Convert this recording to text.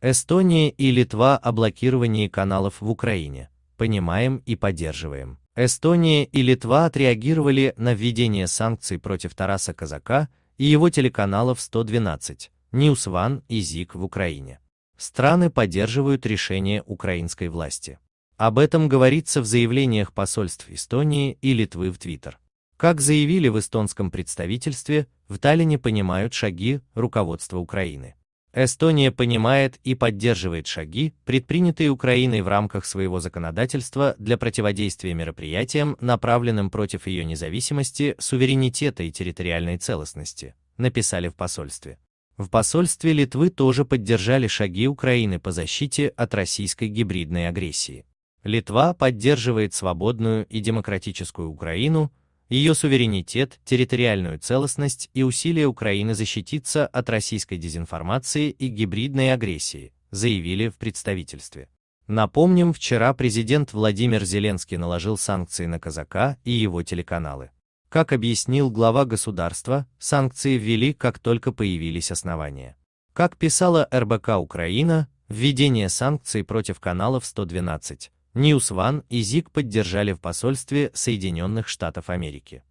Эстония и Литва о блокировании каналов в Украине. Понимаем и поддерживаем. Эстония и Литва отреагировали на введение санкций против Тараса Казака и его телеканалов 112, Ньюсван и ЗИК в Украине. Страны поддерживают решение украинской власти. Об этом говорится в заявлениях посольств Эстонии и Литвы в Твиттер. Как заявили в эстонском представительстве, в Таллине понимают шаги руководства Украины. Эстония понимает и поддерживает шаги, предпринятые Украиной в рамках своего законодательства для противодействия мероприятиям, направленным против ее независимости, суверенитета и территориальной целостности, написали в посольстве. В посольстве Литвы тоже поддержали шаги Украины по защите от российской гибридной агрессии. Литва поддерживает свободную и демократическую Украину, ее суверенитет, территориальную целостность и усилия Украины защититься от российской дезинформации и гибридной агрессии, заявили в представительстве. Напомним, вчера президент Владимир Зеленский наложил санкции на Казака и его телеканалы. Как объяснил глава государства, санкции ввели, как только появились основания. Как писала РБК Украина, введение санкций против каналов 112, Ньюс Ван и Зик поддержали в посольстве Соединенных Штатов Америки.